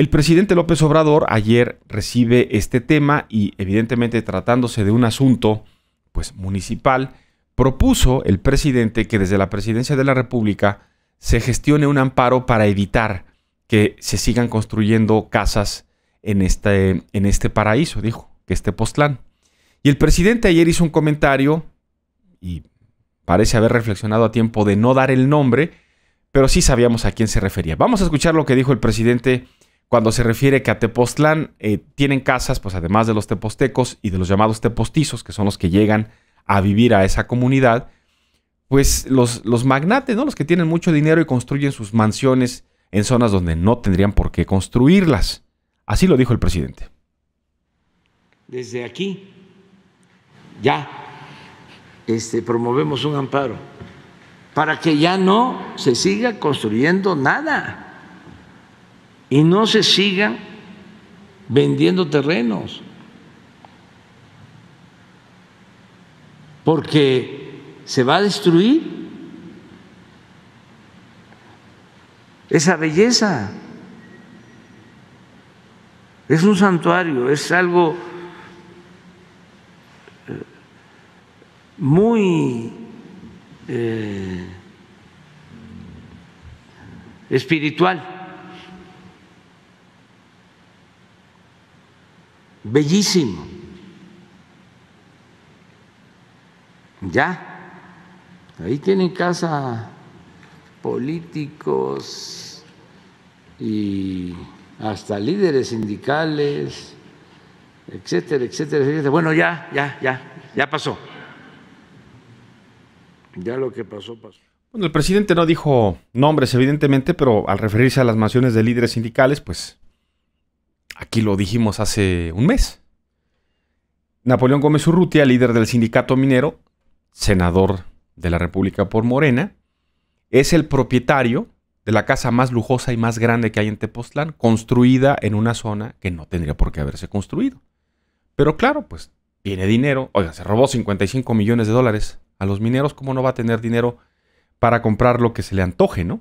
El presidente López Obrador ayer recibe este tema y evidentemente tratándose de un asunto pues municipal, propuso el presidente que desde la presidencia de la República se gestione un amparo para evitar que se sigan construyendo casas en este, en este paraíso, dijo, que este postlán. Y el presidente ayer hizo un comentario y parece haber reflexionado a tiempo de no dar el nombre, pero sí sabíamos a quién se refería. Vamos a escuchar lo que dijo el presidente cuando se refiere que a Tepoztlán eh, tienen casas, pues además de los tepostecos y de los llamados tepostizos, que son los que llegan a vivir a esa comunidad, pues los, magnates, ¿no? Los que tienen mucho dinero y construyen sus mansiones en zonas donde no tendrían por qué construirlas. Así lo dijo el presidente. Desde aquí ya este, promovemos un amparo para que ya no se siga construyendo nada y no se sigan vendiendo terrenos. Porque se va a destruir esa belleza. Es un santuario, es algo eh, muy eh, espiritual. bellísimo. Ya, ahí tienen casa políticos y hasta líderes sindicales, etcétera, etcétera, Bueno, ya, ya, ya, ya pasó. Ya lo que pasó, pasó. Bueno, el presidente no dijo nombres, evidentemente, pero al referirse a las mansiones de líderes sindicales, pues Aquí lo dijimos hace un mes. Napoleón Gómez Urrutia, líder del sindicato minero, senador de la República por Morena, es el propietario de la casa más lujosa y más grande que hay en Tepoztlán, construida en una zona que no tendría por qué haberse construido. Pero claro, pues tiene dinero. Oiga, se robó 55 millones de dólares a los mineros, ¿cómo no va a tener dinero para comprar lo que se le antoje, no?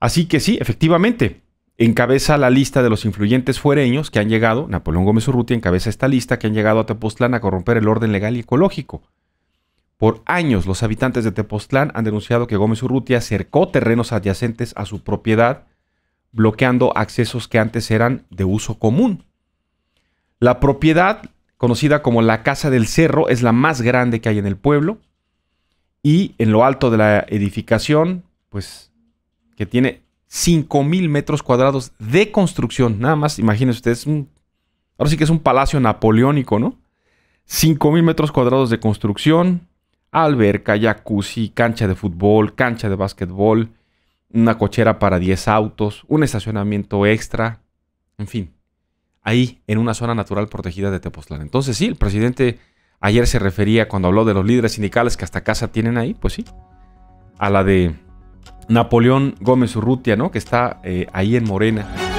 Así que sí, efectivamente, encabeza la lista de los influyentes fuereños que han llegado, Napoleón Gómez Urrutia encabeza esta lista que han llegado a Tepoztlán a corromper el orden legal y ecológico. Por años los habitantes de Tepoztlán han denunciado que Gómez Urrutia acercó terrenos adyacentes a su propiedad, bloqueando accesos que antes eran de uso común. La propiedad, conocida como la Casa del Cerro, es la más grande que hay en el pueblo y en lo alto de la edificación, pues que tiene 5000 metros cuadrados de construcción. Nada más, imagínense ustedes, ahora sí que es un palacio napoleónico, ¿no? 5000 metros cuadrados de construcción, alberca, jacuzzi, cancha de fútbol, cancha de básquetbol, una cochera para 10 autos, un estacionamiento extra, en fin, ahí en una zona natural protegida de Tepoztlán. Entonces, sí, el presidente ayer se refería cuando habló de los líderes sindicales que hasta casa tienen ahí, pues sí, a la de Napoleón Gómez Urrutia, ¿no? Que está eh, ahí en Morena.